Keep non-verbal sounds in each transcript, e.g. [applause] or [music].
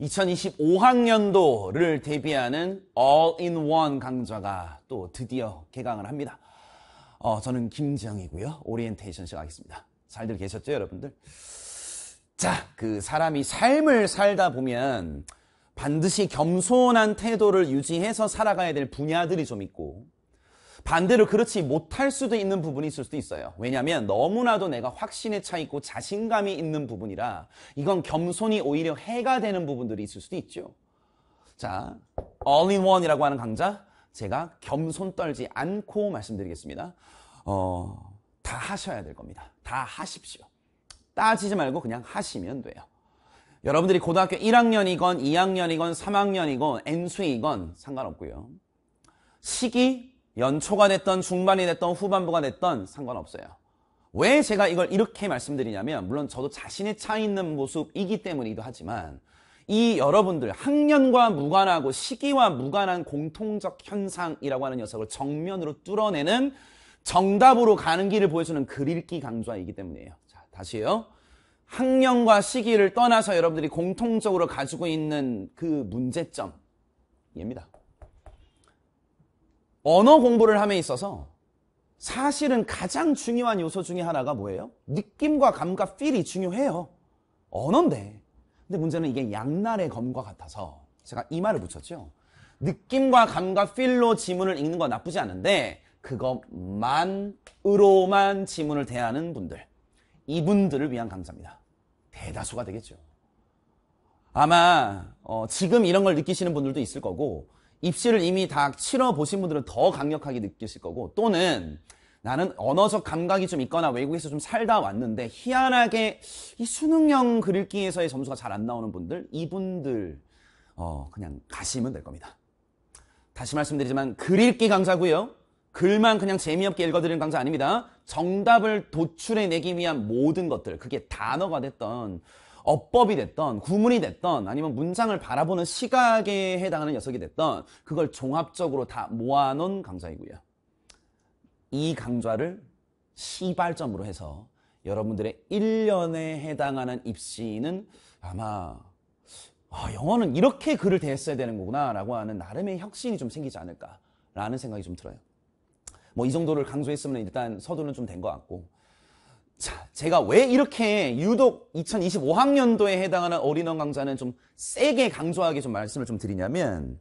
2025학년도를 대비하는 All-in-One 강좌가 또 드디어 개강을 합니다. 어, 저는 김지영이고요. 오리엔테이션식 하겠습니다. 잘들 계셨죠, 여러분들? 자, 그 사람이 삶을 살다 보면 반드시 겸손한 태도를 유지해서 살아가야 될 분야들이 좀 있고 반대로 그렇지 못할 수도 있는 부분이 있을 수도 있어요. 왜냐하면 너무나도 내가 확신에 차 있고 자신감이 있는 부분이라 이건 겸손이 오히려 해가 되는 부분들이 있을 수도 있죠. 자, All in One이라고 하는 강좌 제가 겸손 떨지 않고 말씀드리겠습니다. 어, 다 하셔야 될 겁니다. 다 하십시오. 따지지 말고 그냥 하시면 돼요. 여러분들이 고등학교 1학년이건 2학년이건 3학년이건 N수이건 상관없고요. 시기, 연초가 됐던 중반이 됐던 후반부가 됐던 상관없어요. 왜 제가 이걸 이렇게 말씀드리냐면 물론 저도 자신의 차 있는 모습이기 때문이기도 하지만 이 여러분들 학년과 무관하고 시기와 무관한 공통적 현상이라고 하는 녀석을 정면으로 뚫어내는 정답으로 가는 길을 보여주는 그릴기 강좌이기 때문이에요. 자, 다시요. 학년과 시기를 떠나서 여러분들이 공통적으로 가지고 있는 그 문제점. 입니다. 언어 공부를 함에 있어서 사실은 가장 중요한 요소 중에 하나가 뭐예요? 느낌과 감각, 필이 중요해요. 언어인데. 근데 문제는 이게 양날의 검과 같아서 제가 이 말을 붙였죠. 느낌과 감각, 필로 지문을 읽는 건 나쁘지 않은데 그것만으로만 지문을 대하는 분들 이분들을 위한 강사입니다 대다수가 되겠죠. 아마 어, 지금 이런 걸 느끼시는 분들도 있을 거고 입시를 이미 다 치러 보신 분들은 더 강력하게 느끼실 거고 또는 나는 언어적 감각이 좀 있거나 외국에서 좀 살다 왔는데 희한하게 이 수능형 글읽기에서의 점수가 잘 안 나오는 분들 이분들 어 그냥 가시면 될 겁니다. 다시 말씀드리지만 글읽기 강사고요. 글만 그냥 재미없게 읽어드리는 강사 아닙니다. 정답을 도출해내기 위한 모든 것들 그게 단어가 됐던 어법이 됐던 구문이 됐던 아니면 문장을 바라보는 시각에 해당하는 녀석이 됐던 그걸 종합적으로 다 모아놓은 강좌이고요. 이 강좌를 시발점으로 해서 여러분들의 1년에 해당하는 입시는 아마 아, 영어는 이렇게 글을 대했어야 되는 거구나 라고 하는 나름의 혁신이 좀 생기지 않을까 라는 생각이 좀 들어요. 뭐 이 정도를 강조했으면 일단 서두는 좀 된 것 같고 자, 제가 왜 이렇게 유독 2025학년도에 해당하는 어린원 강좌는 좀 세게 강조하게 좀 말씀을 좀 드리냐면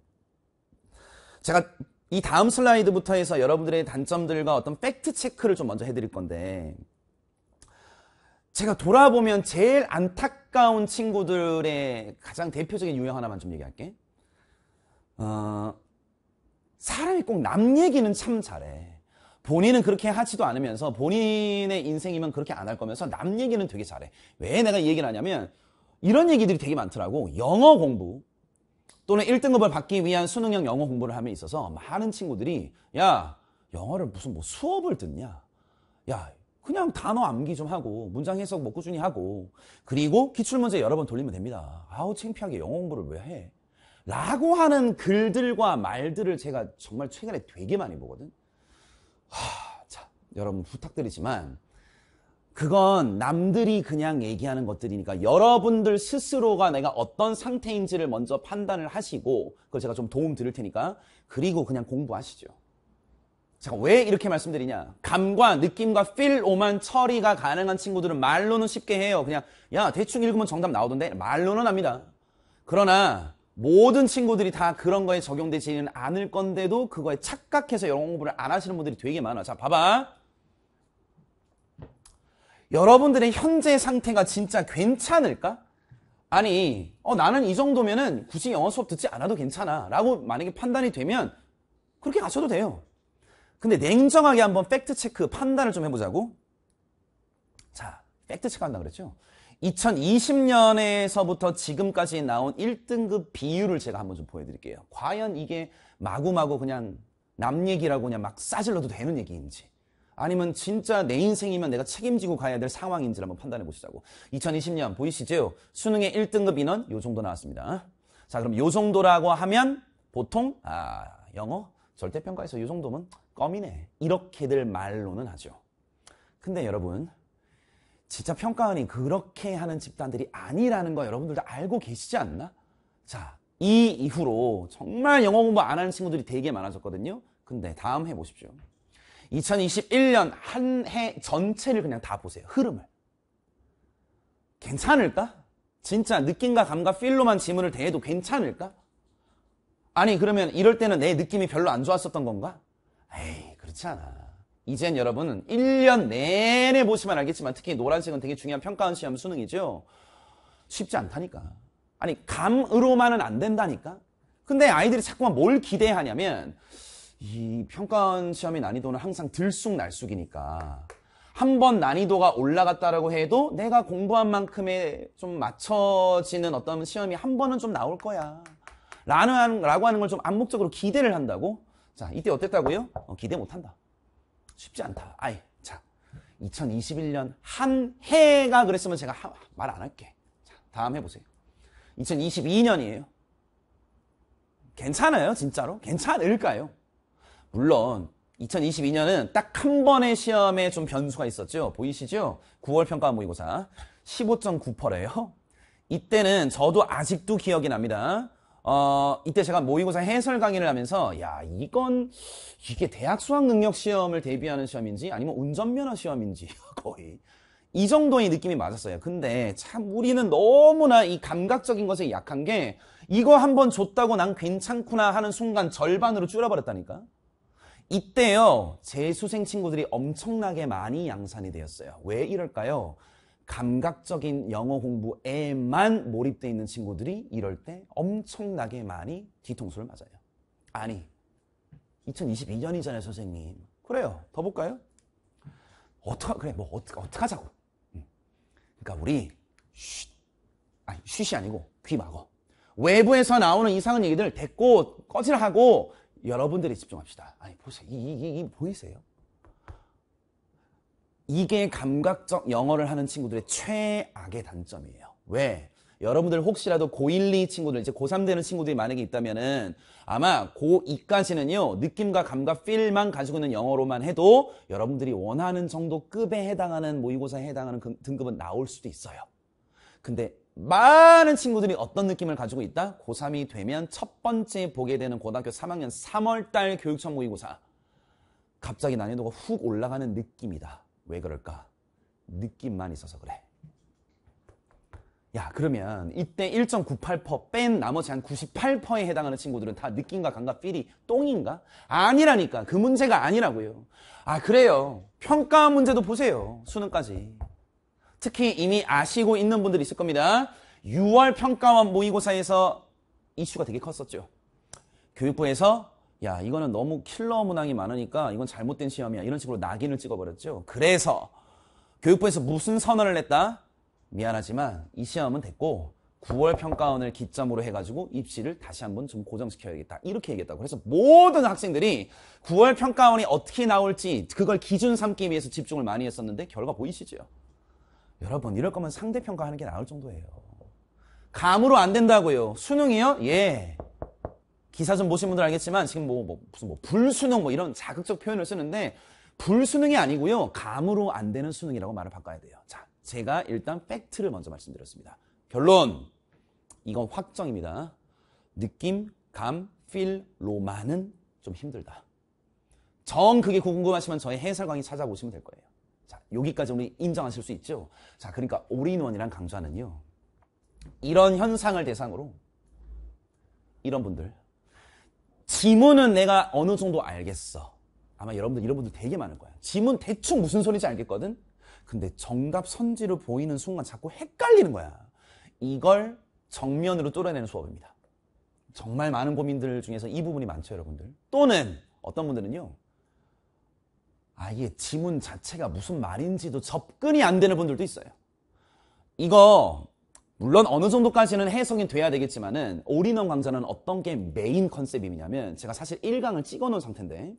제가 이 다음 슬라이드부터 해서 여러분들의 단점들과 어떤 팩트 체크를 좀 먼저 해드릴 건데 제가 돌아보면 제일 안타까운 친구들의 가장 대표적인 유형 하나만 좀 얘기할게. 어, 사람이 꼭 남 얘기는 참 잘해. 본인은 그렇게 하지도 않으면서 본인의 인생이면 그렇게 안 할 거면서 남 얘기는 되게 잘해. 왜 내가 이 얘기를 하냐면 이런 얘기들이 되게 많더라고. 영어 공부 또는 1등급을 받기 위한 수능형 영어 공부를 함에 있어서 많은 친구들이 야 영어를 무슨 뭐 수업을 듣냐 야 그냥 단어 암기 좀 하고 문장 해석 뭐 꾸준히 하고 그리고 기출문제 여러 번 돌리면 됩니다. 아우 창피하게 영어 공부를 왜 해? 라고 하는 글들과 말들을 제가 정말 최근에 되게 많이 보거든. 하, 자, 여러분 부탁드리지만 그건 남들이 그냥 얘기하는 것들이니까 여러분들 스스로가 내가 어떤 상태인지를 먼저 판단을 하시고 그걸 제가 좀 도움 드릴 테니까 그리고 그냥 공부하시죠. 제가 왜 이렇게 말씀드리냐? 감과 느낌과 필오만 처리가 가능한 친구들은 말로는 쉽게 해요. 그냥 야 대충 읽으면 정답 나오던데 말로는 합니다. 그러나 모든 친구들이 다 그런 거에 적용되지는 않을 건데도 그거에 착각해서 영어 공부를 안 하시는 분들이 되게 많아. 자, 봐봐. 여러분들의 현재 상태가 진짜 괜찮을까? 아니, 어, 나는 이 정도면은 굳이 영어 수업 듣지 않아도 괜찮아. 라고 만약에 판단이 되면 그렇게 가셔도 돼요. 근데 냉정하게 한번 팩트 체크 판단을 좀 해보자고. 자, 팩트 체크 한다 그랬죠? 2020년에서부터 지금까지 나온 1등급 비율을 제가 한번 좀 보여드릴게요. 과연 이게 마구마구 그냥 남 얘기라고 그냥 막 싸질러도 되는 얘기인지 아니면 진짜 내 인생이면 내가 책임지고 가야 될 상황인지 한번 판단해 보시자고. 2020년 보이시죠? 수능의 1등급 인원 요 정도 나왔습니다. 자 그럼 요 정도라고 하면 보통 아 영어 절대평가에서 요 정도면 껌이네 이렇게들 말로는 하죠. 근데 여러분 진짜 평가원이 그렇게 하는 집단들이 아니라는 거 여러분들도 알고 계시지 않나? 자, 이 이후로 정말 영어 공부 안 하는 친구들이 되게 많아졌거든요. 근데 다음 해 보십시오. 2021년 한 해 전체를 그냥 다 보세요. 흐름을. 괜찮을까? 진짜 느낌과 감과 필로만 지문을 대해도 괜찮을까? 아니 그러면 이럴 때는 내 느낌이 별로 안 좋았었던 건가? 에이 그렇지 않아. 이젠 여러분은 1년 내내 보시면 알겠지만 특히 노란색은 되게 중요한 평가원 시험 수능이죠. 쉽지 않다니까. 아니 감으로만은 안 된다니까. 근데 아이들이 자꾸만 뭘 기대하냐면 이 평가원 시험의 난이도는 항상 들쑥날쑥이니까 한 번 난이도가 올라갔다라고 해도 내가 공부한 만큼의 좀 맞춰지는 어떤 시험이 한 번은 좀 나올 거야. 라는, 라고 하는 걸 좀 암묵적으로 기대를 한다고? 자, 이때 어땠다고요? 어, 기대 못한다. 쉽지 않다. 아이, 자, 2021년 한 해가 그랬으면 제가 말 안 할게. 자, 다음 해보세요. 2022년이에요. 괜찮아요, 진짜로? 괜찮을까요? 물론 2022년은 딱 한 번의 시험에 좀 변수가 있었죠. 보이시죠? 9월 평가 모의고사 15.9%래요. 이때는 저도 아직도 기억이 납니다. 어, 이때 제가 모의고사 해설 강의를 하면서 야 이건 이게 대학 수학 능력 시험을 대비하는 시험인지 아니면 운전면허 시험인지 [laughs] 거의 이 정도의 느낌이 맞았어요. 근데 참 우리는 너무나 이 감각적인 것에 약한 게 이거 한번 줬다고 난 괜찮구나 하는 순간 절반으로 줄어버렸다니까 이때요 재수생 친구들이 엄청나게 많이 양산이 되었어요. 왜 이럴까요? 감각적인 영어 공부에만 몰입돼 있는 친구들이 이럴 때 엄청나게 많이 뒤통수를 맞아요. 아니, 2022년이잖아요, 선생님. 그래요. 더 볼까요? 어떡하, 그래, 뭐, 어떡, 어떡하자고. 응. 음. 그러니까 우리, 쉿. 아니, 쉿이 아니고, 귀 막어. 외부에서 나오는 이상한 얘기들 됐고, 꺼지하고, 여러분들이 집중합시다. 아니, 보세요. 이, 이, 이, 이 보이세요? 이게 감각적 영어를 하는 친구들의 최악의 단점이에요. 왜? 여러분들 혹시라도 고1, 2 친구들, 이제 고3 되는 친구들이 만약에 있다면은 아마 고2까지는요, 느낌과 감각, 필만 가지고 있는 영어로만 해도 여러분들이 원하는 정도 급에 해당하는 모의고사에 해당하는 그, 등급은 나올 수도 있어요. 근데 많은 친구들이 어떤 느낌을 가지고 있다? 고3이 되면 첫 번째 보게 되는 고등학교 3학년 3월달 교육청 모의고사. 갑자기 난이도가 훅 올라가는 느낌이다. 왜 그럴까? 느낌만 있어서 그래. 야 그러면 이때 1.98%뺀 나머지 한 98%에 해당하는 친구들은 다 느낌과 감각 필이 똥인가? 아니라니까 그 문제가 아니라고요 아 그래요 평가 문제도 보세요 수능까지 특히 이미 아시고 있는 분들이 있을 겁니다 6월 평가원 모의고사에서 이슈가 되게 컸었죠 교육부에서 야 이거는 너무 킬러 문항이 많으니까 이건 잘못된 시험이야 이런 식으로 낙인을 찍어버렸죠. 그래서 교육부에서 무슨 선언을 했다? 미안하지만 이 시험은 됐고 9월 평가원을 기점으로 해가지고 입시를 다시 한번 좀 고정시켜야겠다 이렇게 얘기했다고 그래서 모든 학생들이 9월 평가원이 어떻게 나올지 그걸 기준 삼기 위해서 집중을 많이 했었는데 결과 보이시죠? 여러분 이럴 거면 상대평가하는 게 나을 정도예요 감으로 안 된다고요 수능이요? 예 기사 좀 보신 분들 알겠지만 지금 뭐, 뭐 무슨 뭐 불수능 뭐 이런 자극적 표현을 쓰는데 불수능이 아니고요. 감으로 안 되는 수능이라고 말을 바꿔야 돼요. 자, 제가 일단 팩트를 먼저 말씀드렸습니다. 결론. 이건 확정입니다. 느낌, 감, 필, 로만은 좀 힘들다. 정 그게 궁금하시면 저의 해설 강의 찾아보시면 될 거예요. 자, 여기까지 우리 인정하실 수 있죠? 자, 그러니까 올인원이란 강좌는요. 이런 현상을 대상으로 이런 분들 지문은 내가 어느 정도 알겠어. 아마 여러분들 이런 분들 되게 많을 거야. 지문 대충 무슨 소리인지 알겠거든? 근데 정답 선지로 보이는 순간 자꾸 헷갈리는 거야. 이걸 정면으로 뚫어내는 수업입니다. 정말 많은 고민들 중에서 이 부분이 많죠, 여러분들. 또는 어떤 분들은요. 아예 지문 자체가 무슨 말인지도 접근이 안 되는 분들도 있어요. 이거 물론 어느 정도까지는 해석이 돼야 되겠지만은 올인원 강좌는 어떤 게 메인 컨셉이냐면 제가 사실 1강을 찍어놓은 상태인데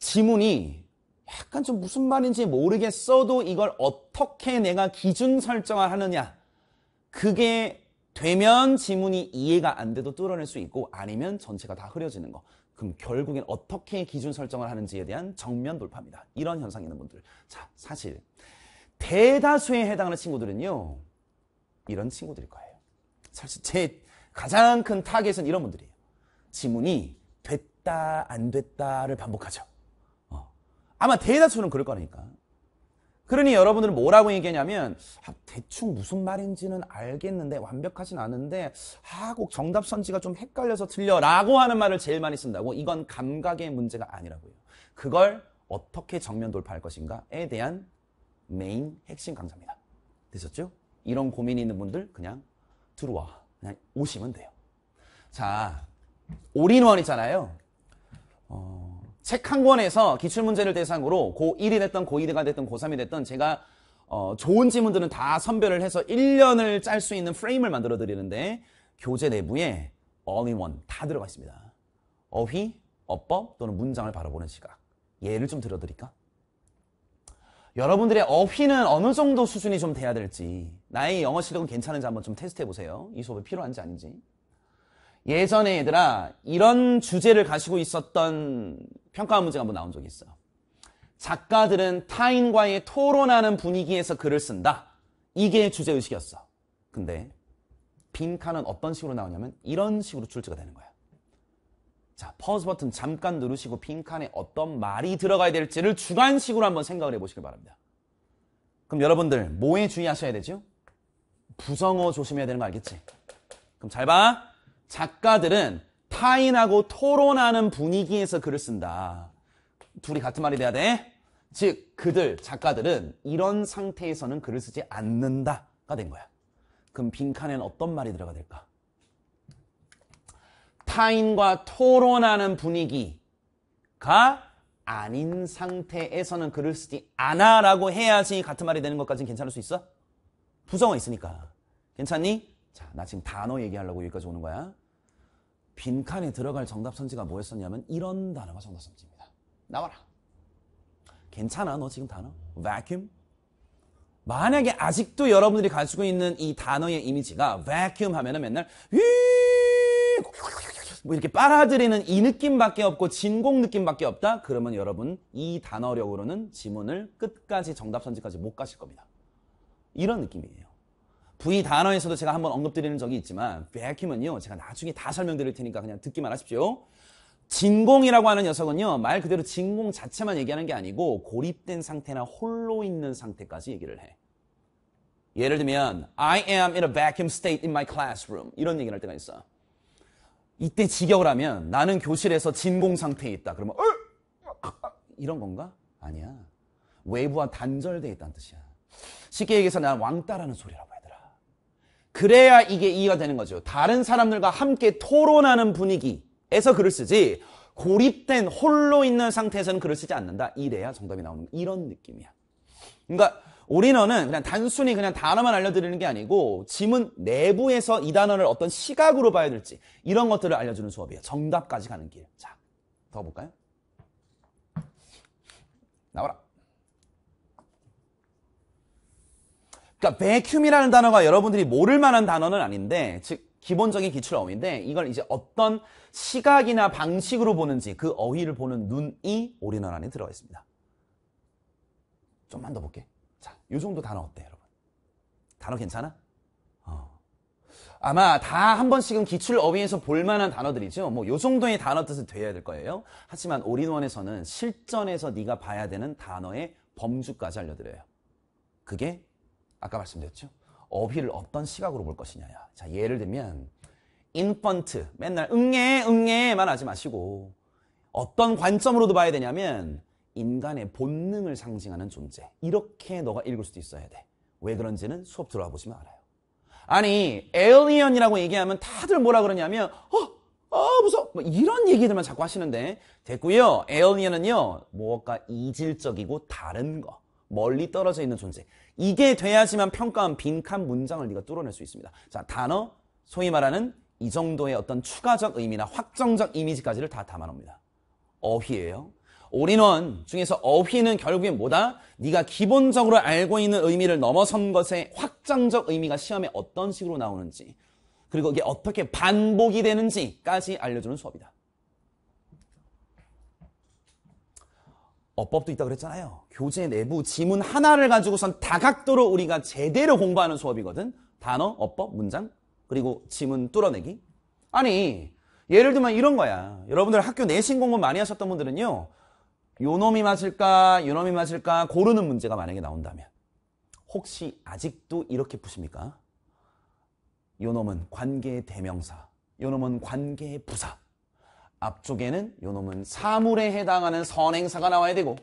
지문이 약간 좀 무슨 말인지 모르겠어도 이걸 어떻게 내가 기준 설정을 하느냐 그게 되면 지문이 이해가 안 돼도 뚫어낼 수 있고 아니면 전체가 다 흐려지는 거 그럼 결국엔 어떻게 기준 설정을 하는지에 대한 정면 돌파입니다 이런 현상 있는 분들 자 사실 대다수에 해당하는 친구들은요 이런 친구들일 거예요. 사실 제 가장 큰 타겟은 이런 분들이에요. 지문이 됐다 안 됐다를 반복하죠. 어. 아마 대다수는 그럴 거니까. 그러니 여러분들은 뭐라고 얘기하냐면 아, 대충 무슨 말인지는 알겠는데 완벽하진 않은데 아, 꼭 정답 선지가 좀 헷갈려서 틀려라고 하는 말을 제일 많이 쓴다고 이건 감각의 문제가 아니라고요. 그걸 어떻게 정면 돌파할 것인가에 대한 메인 핵심 강사입니다 되셨죠? 이런 고민이 있는 분들 그냥 들어와. 그냥 오시면 돼요. 자, 올인원 있잖아요. 어, 책 한 권에서 기출문제를 대상으로 고1이 됐던 고2가 됐던 고3이 됐던 제가 어, 좋은 지문들은 다 선별을 해서 1년을 짤 수 있는 프레임을 만들어 드리는데 교재 내부에 어휘원 다 들어가 있습니다. 어휘, 어법 또는 문장을 바라보는 시각. 예를 좀 들어드릴까? 여러분들의 어휘는 어느 정도 수준이 좀 돼야 될지 나의 영어 실력은 괜찮은지 한번 좀 테스트 해보세요. 이수업이 필요한지 아닌지. 예전에 얘들아 이런 주제를 가지고 있었던 평가 문제가 한번 나온 적이 있어. 작가들은 타인과의 토론하는 분위기에서 글을 쓴다. 이게 주제의식이었어. 근데 빈칸은 어떤 식으로 나오냐면 이런 식으로 출제가 되는 거야. 자, 퍼즈 버튼 잠깐 누르시고 빈칸에 어떤 말이 들어가야 될지를 주관식으로 한번 생각을 해보시길 바랍니다. 그럼 여러분들 뭐에 주의하셔야 되죠? 부성어 조심해야 되는 거 알겠지? 그럼 잘 봐. 작가들은 타인하고 토론하는 분위기에서 글을 쓴다. 둘이 같은 말이 돼야 돼. 즉, 그들, 작가들은 이런 상태에서는 글을 쓰지 않는다가 된 거야. 그럼 빈칸에는 어떤 말이 들어가 될까? 타인과 토론하는 분위기가 아닌 상태에서는 글을 쓰지 않아 라고 해야지 같은 말이 되는 것까지는 괜찮을 수 있어? 부성어 있으니까. 괜찮니? 자, 나 지금 단어 얘기하려고 여기까지 오는 거야. 빈칸에 들어갈 정답 선지가 뭐였었냐면 이런 단어가 정답 선지입니다. 나와라. 괜찮아, 너 지금 단어? vacuum? 만약에 아직도 여러분들이 가지고 있는 이 단어의 이미지가 vacuum 하면은 맨날 뭐 이렇게 빨아들이는 이 느낌밖에 없고 진공 느낌밖에 없다? 그러면 여러분 이 단어력으로는 지문을 끝까지 정답 선지까지 못 가실 겁니다. 이런 느낌이에요. V 단어에서도 제가 한번 언급드리는 적이 있지만 vacuum은요 제가 나중에 다 설명드릴 테니까 그냥 듣기만 하십시오. 진공이라고 하는 녀석은요 말 그대로 진공 자체만 얘기하는 게 아니고 고립된 상태나 홀로 있는 상태까지 얘기를 해. 예를 들면 I am in a vacuum state in my classroom 이런 얘기를 할 때가 있어. 이때 직역을 하면 나는 교실에서 진공 상태에 있다. 그러면 어? 이런 건가? 아니야. 외부와 단절돼 있다는 뜻이야. 쉽게 얘기해서 난 왕따라는 소리라고 해. 그래야 이게 이해가 되는 거죠. 다른 사람들과 함께 토론하는 분위기에서 글을 쓰지 고립된 홀로 있는 상태에서는 글을 쓰지 않는다. 이래야 정답이 나오는 이런 느낌이야. 그러니까 올인어는 그냥 단순히 그냥 단어만 알려드리는 게 아니고 지문 내부에서 이 단어를 어떤 시각으로 봐야 될지 이런 것들을 알려주는 수업이에요. 정답까지 가는 길. 자, 더 볼까요? 나와라. 그러니까 vacuum이라는 단어가 여러분들이 모를 만한 단어는 아닌데 즉 기본적인 기출 어휘인데 이걸 이제 어떤 시각이나 방식으로 보는지 그 어휘를 보는 눈이 올인원 안에 들어가 있습니다. 좀만 더 볼게. 자, 이 정도 단어 어때 요 여러분? 단어 괜찮아? 어. 아마 다 한 번씩은 기출 어휘에서 볼만한 단어들이죠. 뭐 이 정도의 단어 뜻은 돼야 될 거예요. 하지만 올인원에서는 실전에서 네가 봐야 되는 단어의 범주까지 알려드려요. 그게 아까 말씀드렸죠? 어휘를 어떤 시각으로 볼 것이냐야. 자, 예를 들면 인펀트 맨날 응애 응애만 하지 마시고 어떤 관점으로도 봐야 되냐면 인간의 본능을 상징하는 존재 이렇게 너가 읽을 수도 있어야 돼. 왜 그런지는 수업 들어와 보시면 알아요. 아니 에어리언이라고 얘기하면 다들 뭐라 그러냐면 어? 아 어, 무서 뭐 이런 얘기들만 자꾸 하시는데 됐고요 에어리언은요 무엇과 이질적이고 다른 거 멀리 떨어져 있는 존재. 이게 돼야지만 평가한 빈칸 문장을 네가 뚫어낼 수 있습니다. 자, 단어, 소위 말하는 이 정도의 어떤 추가적 의미나 확정적 이미지까지를 다담아놉니다 어휘예요. 올인원 중에서 어휘는 결국엔 뭐다? 네가 기본적으로 알고 있는 의미를 넘어선 것의 확정적 의미가 시험에 어떤 식으로 나오는지 그리고 이게 어떻게 반복이 되는지까지 알려주는 수업이다. 어법도 있다 그랬잖아요. 교재 내부 지문 하나를 가지고선 다각도로 우리가 제대로 공부하는 수업이거든. 단어, 어법, 문장, 그리고 지문 뚫어내기. 아니, 예를 들면 이런 거야. 여러분들 학교 내신 공부 많이 하셨던 분들은요. 요 놈이 맞을까, 요 놈이 맞을까 고르는 문제가 만약에 나온다면 혹시 아직도 이렇게 푸십니까? 요 놈은 관계 대명사, 요 놈은 관계 부사, 앞쪽에는 요놈은 사물에 해당하는 선행사가 나와야 되고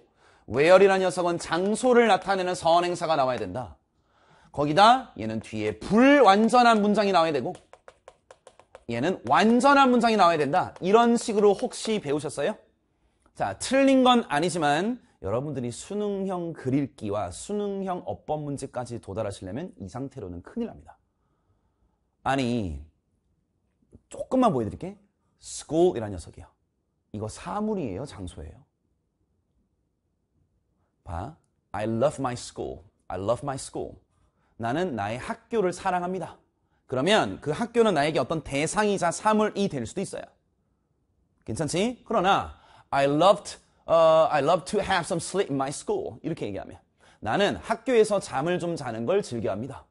외열이라는 녀석은 장소를 나타내는 선행사가 나와야 된다. 거기다 얘는 뒤에 불완전한 문장이 나와야 되고 얘는 완전한 문장이 나와야 된다. 이런 식으로 혹시 배우셨어요? 자, 틀린 건 아니지만 여러분들이 수능형 그릴기와 수능형 어법 문제까지 도달하시려면 이 상태로는 큰일 납니다. 아니, 조금만 보여드릴게. school이라는 녀석이요. 이거 사물이에요, 장소예요. 봐. I love my school. I love my school. 나는 나의 학교를 사랑합니다. 그러면 그 학교는 나에게 어떤 대상이자 사물이 될 수도 있어요. 괜찮지? 그러나 I loved uh, I love to have some sleep in my school. 이렇게 얘기하면 나는 학교에서 잠을 좀 자는 걸 즐겨합니다.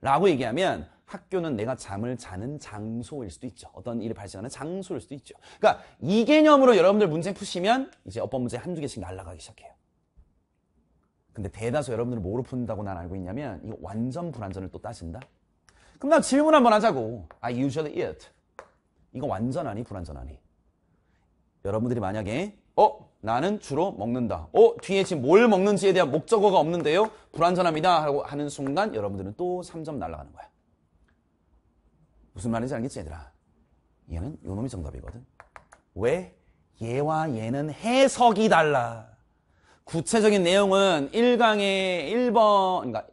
라고 얘기하면 학교는 내가 잠을 자는 장소일 수도 있죠. 어떤 일이 발생하는 장소일 수도 있죠. 그러니까 이 개념으로 여러분들 문제 푸시면 이제 어법 문제 한두 개씩 날아가기 시작해요. 근데 대다수 여러분들은 뭐로 푼다고 난 알고 있냐면 이거 완전 불완전을 또 따진다? 그럼 나 질문 한번 하자고. I usually eat. 이거 완전하니 불완전하니? 여러분들이 만약에 어? 나는 주로 먹는다. 어? 뒤에 지금 뭘 먹는지에 대한 목적어가 없는데요? 불완전합니다. 하고 하는 순간 여러분들은 또 3점 날아가는 거야. 무슨 말인지 알겠지 얘들아? 얘는 요놈이 정답이거든. 왜? 얘와 얘는 해석이 달라. 구체적인 내용은 1강의 1번, 그러니까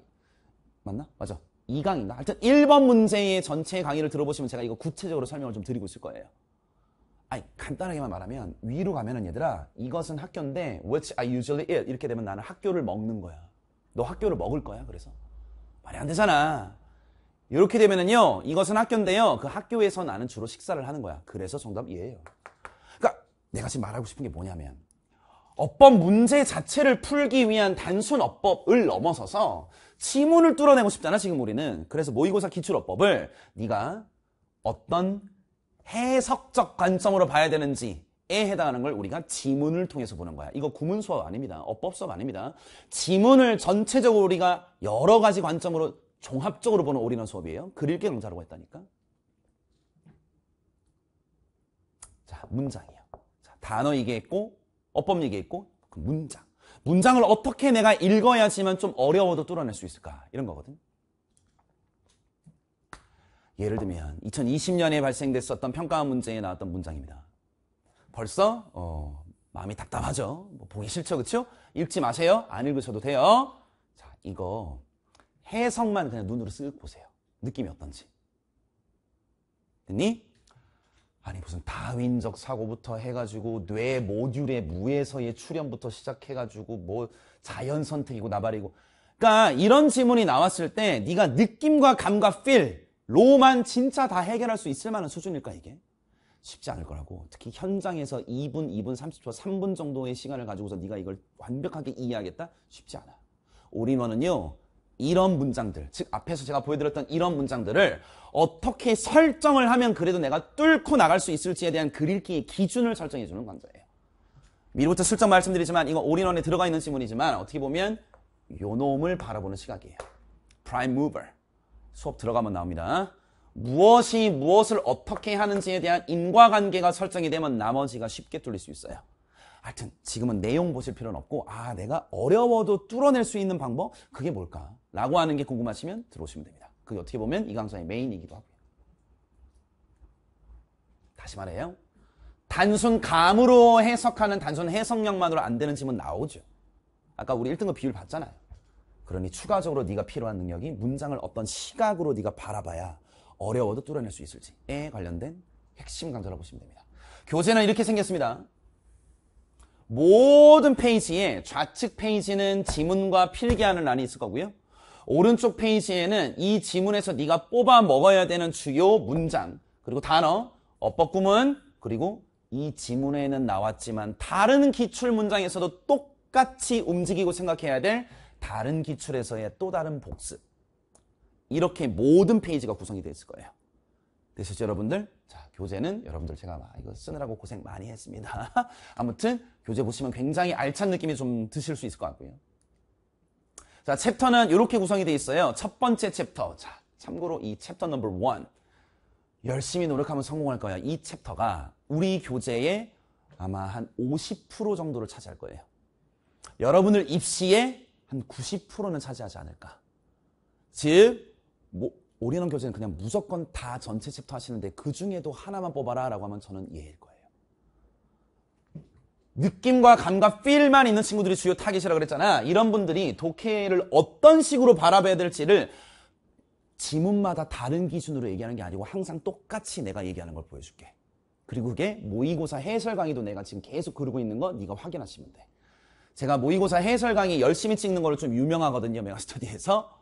맞나? 맞아. 2강인가? 하여튼 1번 문제의 전체 강의를 들어보시면 제가 이거 구체적으로 설명을 좀 드리고 있을 거예요. 아니, 간단하게만 말하면 위로 가면은 얘들아, 이것은 학교인데 which I usually eat 이렇게 되면 나는 학교를 먹는 거야. 너 학교를 먹을 거야. 그래서 말이 안 되잖아. 이렇게 되면은요, 이것은 학교인데요. 그 학교에서 나는 주로 식사를 하는 거야. 그래서 정답 이해예요. 그러니까 내가 지금 말하고 싶은 게 뭐냐면 어법 문제 자체를 풀기 위한 단순 어법을 넘어서서 지문을 뚫어내고 싶잖아 지금 우리는. 그래서 모의고사 기출어법을 네가 어떤 해석적 관점으로 봐야 되는지 에 해당하는 걸 우리가 지문을 통해서 보는 거야. 이거 구문 수업 아닙니다. 어법 수업 아닙니다. 지문을 전체적으로 우리가 여러 가지 관점으로 종합적으로 보는 올인원 수업이에요. 그릴게 강좌라고 했다니까. 자, 문장이요. 자, 단어 얘기했고, 어법 얘기했고, 그 문장. 문장을 어떻게 내가 읽어야지만 좀 어려워도 뚫어낼 수 있을까? 이런 거거든. 예를 들면 2020년에 발생됐었던 평가 문제에 나왔던 문장입니다. 벌써 어, 마음이 답답하죠. 뭐 보기 싫죠, 그쵸 읽지 마세요. 안 읽으셔도 돼요. 자, 이거 해석만 그냥 눈으로 쓱 보세요. 느낌이 어떤지. 됐니? 아니 무슨 다윈적 사고부터 해가지고 뇌 모듈의 무에서의 출현부터 시작해가지고 뭐 자연 선택이고 나발이고 그러니까 이런 질문이 나왔을 때 네가 느낌과 감과 필로만 진짜 다 해결할 수 있을 만한 수준일까 이게? 쉽지 않을 거라고 특히 현장에서 2분, 2분, 30초, 3분 정도의 시간을 가지고서 네가 이걸 완벽하게 이해하겠다? 쉽지 않아 올인원은요 이런 문장들, 즉 앞에서 제가 보여드렸던 이런 문장들을 어떻게 설정을 하면 그래도 내가 뚫고 나갈 수 있을지에 대한 그릴기의 기준을 설정해주는 강좌예요. 미로부터 슬쩍 말씀드리지만 이거 올인원에 들어가 있는 질문이지만 어떻게 보면 요놈을 바라보는 시각이에요. prime mover. 수업 들어가면 나옵니다. 무엇이 무엇을 어떻게 하는지에 대한 인과관계가 설정이 되면 나머지가 쉽게 뚫릴 수 있어요. 하여튼 지금은 내용 보실 필요는 없고 아 내가 어려워도 뚫어낼 수 있는 방법 그게 뭘까 라고 하는 게 궁금하시면 들어오시면 됩니다 그게 어떻게 보면 이 강사의 메인이기도 하고요 다시 말해요 단순 감으로 해석하는 단순 해석력만으로 안 되는 질문 나오죠 아까 우리 1등급 비율 봤잖아요 그러니 추가적으로 네가 필요한 능력이 문장을 어떤 시각으로 네가 바라봐야 어려워도 뚫어낼 수 있을지에 관련된 핵심 강좌라고 보시면 됩니다 교재는 이렇게 생겼습니다 모든 페이지에 좌측 페이지는 지문과 필기하는 란이 있을 거고요. 오른쪽 페이지에는 이 지문에서 네가 뽑아 먹어야 되는 주요 문장, 그리고 단어, 어법구문, 그리고 이 지문에는 나왔지만 다른 기출 문장에서도 똑같이 움직이고 생각해야 될 다른 기출에서의 또 다른 복습. 이렇게 모든 페이지가 구성이 되어 있을 거예요. 되셨죠, 여러분들? 자, 교재는 여러분들 제가 이거 쓰느라고 고생 많이 했습니다. [laughs] 아무튼 교재 보시면 굉장히 알찬 느낌이 좀 드실 수 있을 것 같고요. 자, 챕터는 이렇게 구성이 돼 있어요. 첫 번째 챕터. 자, 참고로 이 챕터 넘버 원. 열심히 노력하면 성공할 거야. 이 챕터가 우리 교재의 아마 한 50% 정도를 차지할 거예요. 여러분들 입시에 한 90%는 차지하지 않을까. 즉, 뭐, 올인원 교재는 그냥 무조건 다 전체 챕터 하시는데 그 중에도 하나만 뽑아라 라고 하면 저는 예일 거예요. 느낌과 감과 필만 있는 친구들이 주요 타깃이라고 그랬잖아. 이런 분들이 독해를 어떤 식으로 바라봐야 될지를 지문마다 다른 기준으로 얘기하는 게 아니고 항상 똑같이 내가 얘기하는 걸 보여줄게. 그리고 그게 모의고사 해설 강의도 내가 지금 계속 그러고 있는 거 네가 확인하시면 돼. 제가 모의고사 해설 강의 열심히 찍는 거를 좀 유명하거든요. 메가스터디에서.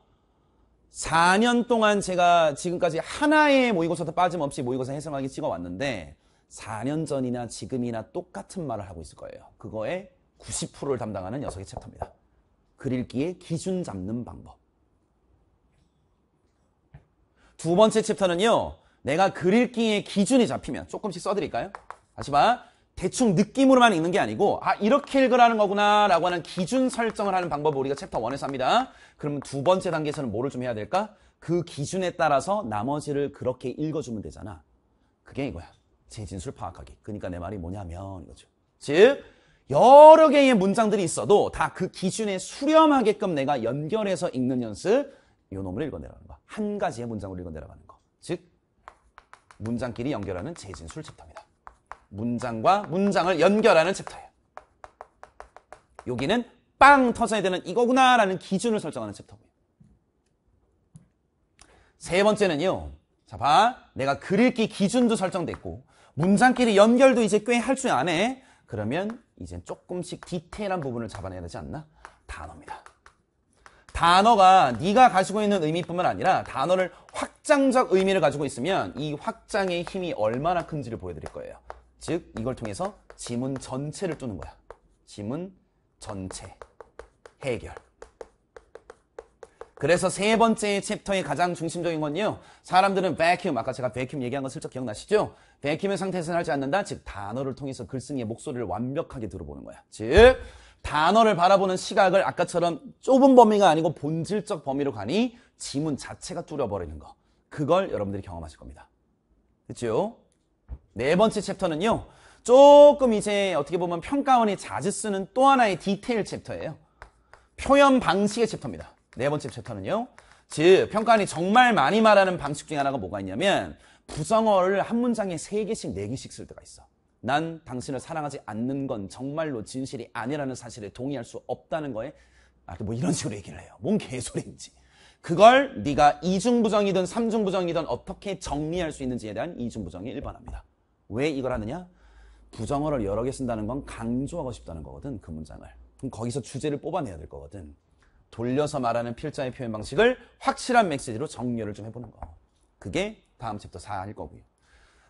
4년 동안 제가 지금까지 하나의 모의고사도 빠짐없이 모의고사 해석하기 찍어왔는데 4년 전이나 지금이나 똑같은 말을 하고 있을 거예요. 그거에 90%를 담당하는 6석의 챕터입니다. 그릴기의 기준 잡는 방법. 두 번째 챕터는요. 내가 그릴기의 기준이 잡히면 조금씩 써드릴까요? 다시 봐. 대충 느낌으로만 읽는 게 아니고 아 이렇게 읽으라는 거구나 라고 하는 기준 설정을 하는 방법을 우리가 챕터 1에서 합니다. 그러면 두 번째 단계에서는 뭐를 좀 해야 될까? 그 기준에 따라서 나머지를 그렇게 읽어주면 되잖아. 그게 이거야. 제 진술 파악하기. 그러니까 내 말이 뭐냐면 이거죠. 즉 여러 개의 문장들이 있어도 다 그 기준에 수렴하게끔 내가 연결해서 읽는 연습 요 놈을 읽어내라는 거. 한 가지의 문장을 읽어내라는 거. 즉 문장끼리 연결하는 재진술 챕터입니다. 문장과 문장을 연결하는 챕터예요. 여기는 빵 터져야 되는 이거구나라는 기준을 설정하는 챕터고요. 세 번째는요. 자, 봐. 내가 글읽기 기준도 설정됐고 문장끼리 연결도 이제 꽤 할 줄 아네. 그러면 이제 조금씩 디테일한 부분을 잡아내야 되지 않나? 단어입니다. 단어가 네가 가지고 있는 의미뿐만 아니라 단어를 확장적 의미를 가지고 있으면 이 확장의 힘이 얼마나 큰지를 보여드릴 거예요. 즉 이걸 통해서 지문 전체를 뚫는 거야. 지문 전체 해결. 그래서 세 번째 챕터의 가장 중심적인 건요. 사람들은 vacuum, 아까 제가 vacuum 얘기한 거 슬쩍 기억나시죠? vacuum의 상태에서 하지 않는다. 즉 단어를 통해서 글쓴이의 목소리를 완벽하게 들어보는 거야. 즉 단어를 바라보는 시각을 아까처럼 좁은 범위가 아니고 본질적 범위로 가니 지문 자체가 뚫어버리는 거. 그걸 여러분들이 경험하실 겁니다. 그렇죠? 네 번째 챕터는요. 조금 이제 어떻게 보면 평가원이 자주 쓰는 또 하나의 디테일 챕터예요. 표현 방식의 챕터입니다. 네 번째 챕터는요. 즉, 평가원이 정말 많이 말하는 방식 중에 하나가 뭐가 있냐면 부정어를 한 문장에 세개씩네개씩쓸 때가 있어. 난 당신을 사랑하지 않는 건 정말로 진실이 아니라는 사실에 동의할 수 없다는 거에 아뭐 이런 식으로 얘기를 해요. 뭔 개소리인지. 그걸 네가 이중부정이든 삼중부정이든 어떻게 정리할 수 있는지에 대한 이중부정이 일번합니다 왜 이걸 하느냐? 부정어를 여러 개 쓴다는 건 강조하고 싶다는 거거든, 그 문장을. 그럼 거기서 주제를 뽑아내야 될 거거든. 돌려서 말하는 필자의 표현 방식을 확실한 메시지로 정렬을좀 해보는 거. 그게 다음 챕터 4일 거고요.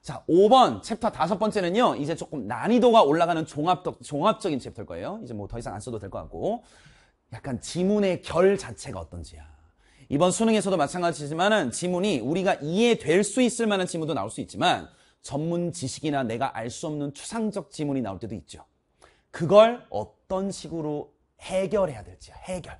자, 5번 챕터 다섯 번째는요. 이제 조금 난이도가 올라가는 종합적, 종합적인 챕터일 거예요. 이제 뭐 더 이상 안 써도 될 것 같고. 약간 지문의 결 자체가 어떤지야. 이번 수능에서도 마찬가지지만은 지문이 우리가 이해될 수 있을 만한 지문도 나올 수 있지만 전문 지식이나 내가 알 수 없는 추상적 지문이 나올 때도 있죠. 그걸 어떤 식으로 해결해야 될지 해결.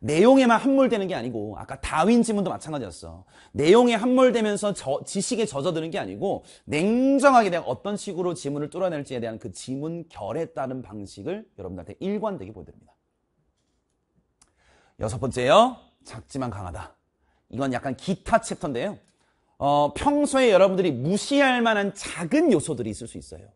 내용에만 함몰되는 게 아니고 아까 다윈 지문도 마찬가지였어. 내용에 함몰되면서 저, 지식에 젖어드는 게 아니고 냉정하게 내가 어떤 식으로 지문을 뚫어낼지에 대한 그 지문 결에 따른 방식을 여러분들한테 일관되게 보여드립니다. 여섯 번째요. 작지만 강하다. 이건 약간 기타 챕터인데요. 어, 평소에 여러분들이 무시할 만한 작은 요소들이 있을 수 있어요.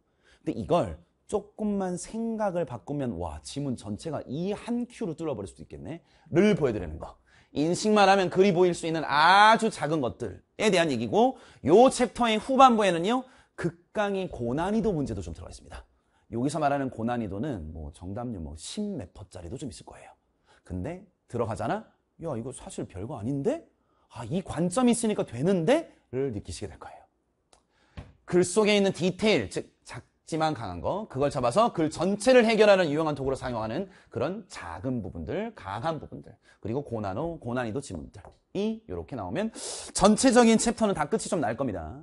근데 이걸 조금만 생각을 바꾸면 와 지문 전체가 이 한 큐로 뚫어버릴 수도 있겠네 를 보여드리는 거 인식만 하면 그리 보일 수 있는 아주 작은 것들에 대한 얘기고 요 챕터의 후반부에는요 극강의 고난이도 문제도 좀 들어가 있습니다 여기서 말하는 고난이도는 뭐 정답률 뭐 10 몇 퍼짜리도 좀 있을 거예요 근데 들어가잖아 야 이거 사실 별거 아닌데 아, 이 관점이 있으니까 되는데? 를 느끼시게 될 거예요. 글 속에 있는 디테일, 즉 작지만 강한 거, 그걸 잡아서 글 전체를 해결하는 유용한 도구로 사용하는 그런 작은 부분들, 강한 부분들, 그리고 고난 후 고난이도 지문들이 이렇게 나오면 전체적인 챕터는 다 끝이 좀 날 겁니다.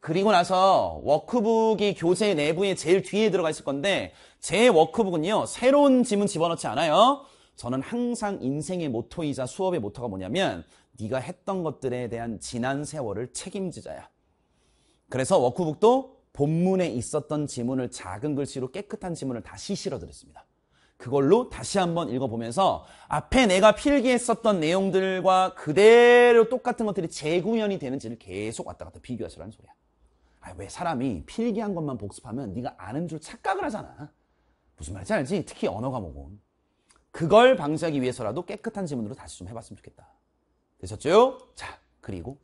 그리고 나서 워크북이 교재 내부에 제일 뒤에 들어가 있을 건데 제 워크북은요 새로운 지문 집어넣지 않아요. 저는 항상 인생의 모토이자 수업의 모토가 뭐냐면 네가 했던 것들에 대한 지난 세월을 책임지자야. 그래서 워크북도 본문에 있었던 지문을 작은 글씨로 깨끗한 지문을 다시 실어드렸습니다. 그걸로 다시 한번 읽어보면서 앞에 내가 필기했었던 내용들과 그대로 똑같은 것들이 재구현이 되는지를 계속 왔다 갔다 비교하시라는 소리야. 아, 왜 사람이 필기한 것만 복습하면 네가 아는 줄 착각을 하잖아. 무슨 말인지 알지? 특히 언어 과목은. 그걸 방지하기 위해서라도 깨끗한 지문으로 다시 좀 해봤으면 좋겠다. 되셨죠? 자, 그리고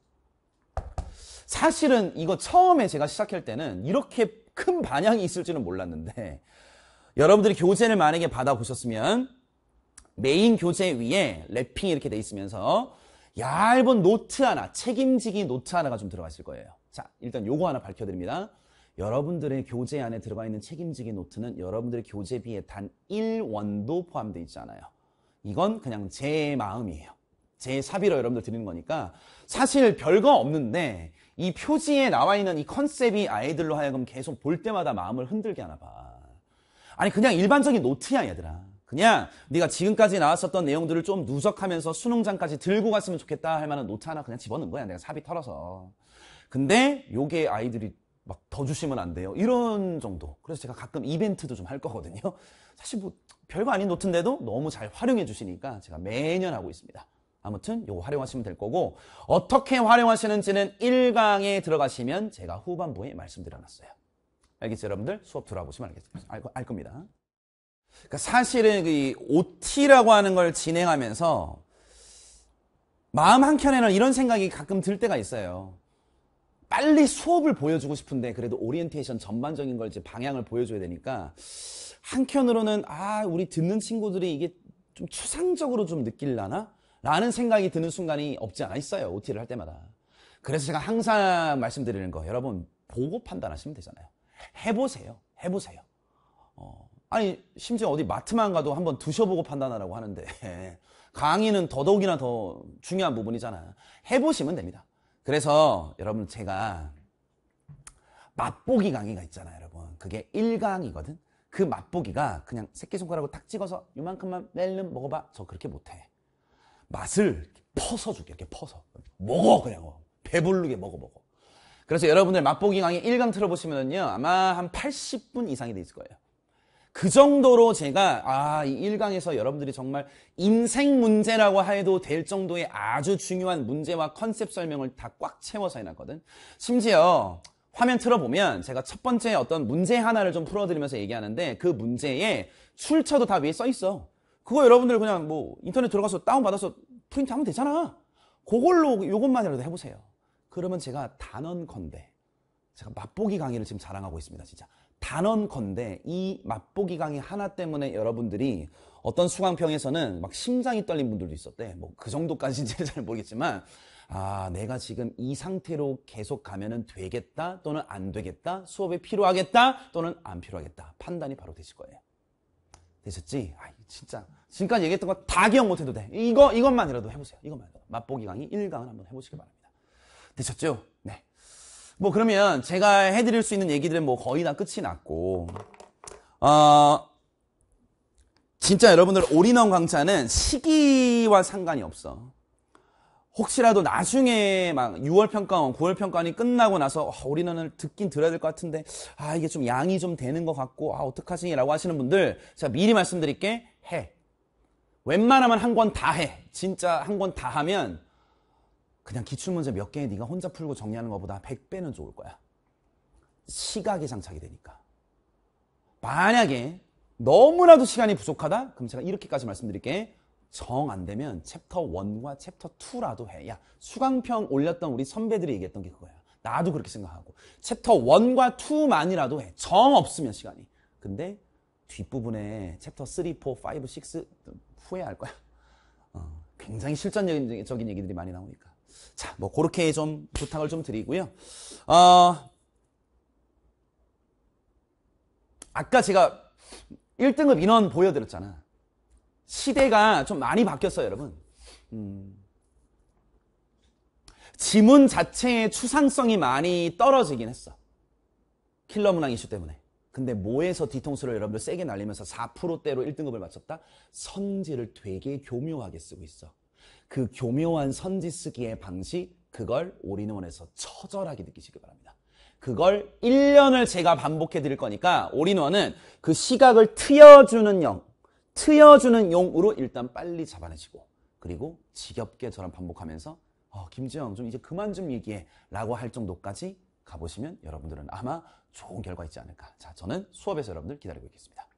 사실은 이거 처음에 제가 시작할 때는 이렇게 큰 반향이 있을 줄은 몰랐는데 여러분들이 교재를 만약에 받아보셨으면 메인 교재 위에 랩핑이 이렇게 돼 있으면서 얇은 노트 하나, 책임지기 노트 하나가 좀 들어가 있을 거예요. 자, 일단 요거 하나 밝혀드립니다. 여러분들의 교재 안에 들어가 있는 책임지기 노트는 여러분들의 교재비에 단 1원도 포함되어 있지 않아요. 이건 그냥 제 마음이에요. 제사비로 여러분들 드리는 거니까 사실 별거 없는데 이 표지에 나와 있는 이 컨셉이 아이들로 하여금 계속 볼 때마다 마음을 흔들게 하나 봐. 아니 그냥 일반적인 노트야 얘들아. 그냥 네가 지금까지 나왔었던 내용들을 좀 누적하면서 수능장까지 들고 갔으면 좋겠다 할 만한 노트 하나 그냥 집어넣은 거야. 내가 사비 털어서. 근데 요게 아이들이 막 더 주시면 안 돼요. 이런 정도. 그래서 제가 가끔 이벤트도 좀 할 거거든요. 사실 뭐 별거 아닌 노트인데도 너무 잘 활용해 주시니까 제가 매년 하고 있습니다. 아무튼 이거 활용하시면 될 거고 어떻게 활용하시는지는 1강에 들어가시면 제가 후반부에 말씀드려놨어요. 알겠죠 여러분들? 수업 들어보시면 알겠습니다. 알, 알 겁니다. 그러니까 사실은 그 이 OT라고 하는 걸 진행하면서 마음 한켠에는 이런 생각이 가끔 들 때가 있어요. 빨리 수업을 보여주고 싶은데 그래도 오리엔테이션 전반적인 걸 이제 방향을 보여줘야 되니까 한켠으로는 아 우리 듣는 친구들이 이게 좀 추상적으로 좀 느낄라나? 라는 생각이 드는 순간이 없지 않아 있어요. OT를 할 때마다. 그래서 제가 항상 말씀드리는 거 여러분 보고 판단하시면 되잖아요. 해보세요. 해보세요. 어, 아니 심지어 어디 마트만 가도 한번 드셔보고 판단하라고 하는데 [laughs] 강의는 더더욱이나 더 중요한 부분이잖아. 해보시면 됩니다. 그래서 여러분 제가 맛보기 강의가 있잖아요. 여러분 그게 1강이거든. 그 맛보기가 그냥 새끼손가락으로 딱 찍어서 이만큼만 멜름 먹어봐. 저 그렇게 못해. 맛을 퍼서 줄게 이렇게 퍼서 먹어 그냥 배부르게 먹어 먹어 그래서 여러분들 맛보기 강의 1강 틀어보시면요 아마 한 80분 이상이 돼 있을 거예요 그 정도로 제가 아, 이 1강에서 여러분들이 정말 인생 문제라고 해도 될 정도의 아주 중요한 문제와 컨셉 설명을 다 꽉 채워서 해놨거든. 심지어 화면 틀어보면 제가 첫 번째 어떤 문제 하나를 좀 풀어드리면서 얘기하는데 그 문제에 출처도 다 위에 써 있어. 그거 여러분들 그냥 뭐 인터넷 들어가서 다운받아서 프린트 하면 되잖아 그걸로 이것만이라도 해보세요 그러면 제가 단언컨대 제가 맛보기 강의를 지금 자랑하고 있습니다 진짜 단언컨대 이 맛보기 강의 하나 때문에 여러분들이 어떤 수강평에서는 막 심장이 떨린 분들도 있었대 뭐 그 정도까지인지는 [laughs] 잘 모르겠지만 아 내가 지금 이 상태로 계속 가면은 되겠다 또는 안 되겠다 수업에 필요하겠다 또는 안 필요하겠다 판단이 바로 되실 거예요 되셨지? 아, 진짜 지금까지 얘기했던 거 다 기억 못해도 돼. 이거 이것만이라도 해보세요. 이것만 맛보기 강의 1강을 한번 해보시기 바랍니다. 되셨죠? 네. 뭐 그러면 제가 해드릴 수 있는 얘기들은 뭐 거의 다 끝이 났고 어, 진짜 여러분들 올인원 강좌는 시기와 상관이 없어. 혹시라도 나중에 막 6월 평가원, 9월 평가원이 끝나고 나서 아, 올인원을 듣긴 들어야 될 것 같은데 아 이게 좀 양이 좀 되는 것 같고 아 어떡하지? 라고 하시는 분들 제가 미리 말씀드릴게 해. 웬만하면 한 권 다 해. 진짜 한 권 다 하면 그냥 기출문제 몇개에 네가 혼자 풀고 정리하는 것보다 100배는 좋을 거야. 시각이 장착이 되니까. 만약에 너무나도 시간이 부족하다? 그럼 제가 이렇게까지 말씀드릴게. 정 안 되면 챕터 1과 챕터 2라도 해. 야, 수강평 올렸던 우리 선배들이 얘기했던 게 그거야. 나도 그렇게 생각하고. 챕터 1과 2만이라도 해. 정 없으면 시간이. 근데 뒷부분에 챕터 3, 4, 5, 6 후회할 거야. 어, 굉장히 실전적인 얘기들이 많이 나오니까. 자, 뭐 그렇게 좀 부탁을 좀 드리고요. 어, 아까 제가 1등급 인원 보여드렸잖아. 시대가 좀 많이 바뀌었어요, 여러분. 음, 지문 자체의 추상성이 많이 떨어지긴 했어. 킬러 문항 이슈 때문에. 근데 뭐에서 뒤통수를 여러분들 세게 날리면서 4%대로 1등급을 맞췄다? 선지를 되게 교묘하게 쓰고 있어. 그 교묘한 선지 쓰기의 방식, 그걸 올인원에서 처절하게 느끼시기 바랍니다. 그걸 1년을 제가 반복해 드릴 거니까 올인원은 그 시각을 트여주는 영, 트여주는 용으로 일단 빨리 잡아내시고 그리고 지겹게 저랑 반복하면서 어, 김지영 좀 이제 그만 좀 얘기해 라고 할 정도까지 가보시면 여러분들은 아마 좋은 결과 있지 않을까. 자, 저는 수업에서 여러분들 기다리고 있겠습니다.